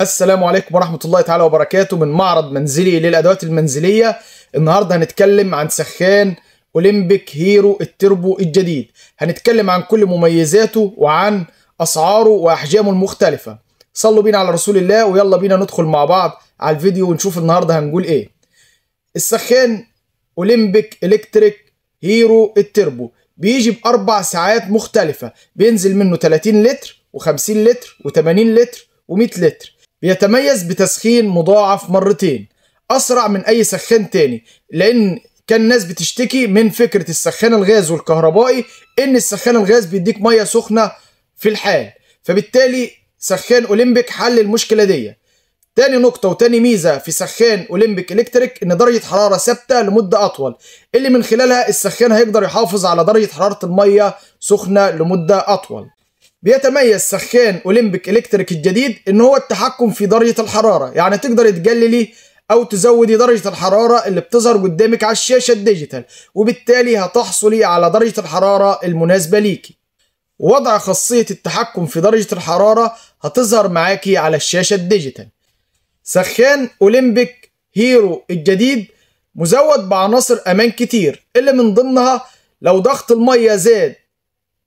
السلام عليكم ورحمة الله تعالى وبركاته من معرض منزلي للأدوات المنزلية النهاردة هنتكلم عن سخان أولمبيك هيرو التربو الجديد هنتكلم عن كل مميزاته وعن أسعاره وأحجامه المختلفة صلوا بينا على رسول الله ويلا بينا ندخل مع بعض على الفيديو ونشوف النهاردة هنقول إيه السخان أولمبيك إلكتريك هيرو التربو بيجي بأربع ساعات مختلفة بينزل منه 30 لتر و50 لتر و80 لتر و100 لتر بيتميز بتسخين مضاعف مرتين اسرع من اي سخان تاني لان كان الناس بتشتكي من فكره السخان الغاز والكهربائي ان السخان الغاز بيديك ميه سخنه في الحال فبالتالي سخان اولمبيك حل المشكله دي تاني نقطة وتاني ميزة في سخان أولمبيك إلكتريك إن درجة حرارة ثابتة لمدة أطول اللي من خلالها السخان هيقدر يحافظ على درجة حرارة المية سخنة لمدة أطول بيتميز سخان اولمبيك الكتريك الجديد ان هو التحكم في درجه الحراره يعني تقدري تقللي او تزودي درجه الحراره اللي بتظهر قدامك على الشاشه الديجيتال وبالتالي هتحصلي على درجه الحراره المناسبه ليكي وضع خاصيه التحكم في درجه الحراره هتظهر معاكي على الشاشه الديجيتال سخان اولمبيك هيرو الجديد مزود بعناصر امان كتير اللي من ضمنها لو ضغط الميه زاد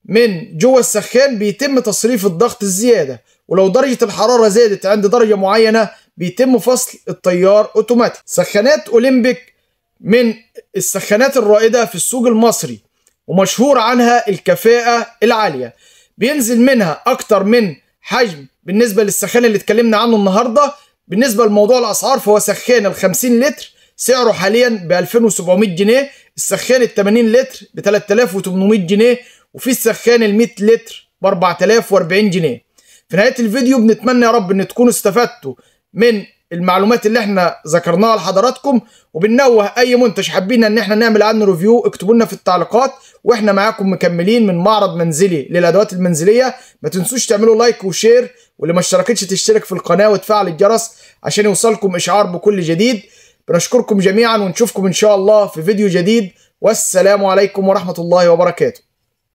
من جوه السخان بيتم تصريف الضغط الزيادة ولو درجة الحرارة زادت عند درجة معينة بيتم فصل التيار اوتوماتيك سخانات اولمبيك من السخانات الرائدة في السوق المصري ومشهور عنها الكفاءة العالية بينزل منها اكتر من حجم بالنسبة للسخان اللي اتكلمنا عنه النهاردة بالنسبة لموضوع الاسعار فهو سخان ال 50 لتر سعره حاليا ب 2700 جنيه السخان ال 80 لتر ب 3800 جنيه وفي السخان ال 100 لتر ب 4040 جنيه في نهايه الفيديو بنتمنى يا رب ان تكونوا استفدتوا من المعلومات اللي احنا ذكرناها لحضراتكم وبننوه اي منتج حابين ان احنا نعمل عنه ريفيو اكتبوا لنا في التعليقات واحنا معاكم مكملين من معرض منزلي للادوات المنزليه ما تنسوش تعملوا لايك وشير واللي ما اشتركتش تشترك في القناه وتفعل الجرس عشان يوصلكم اشعار بكل جديد بنشكركم جميعا ونشوفكم ان شاء الله في فيديو جديد والسلام عليكم ورحمه الله وبركاته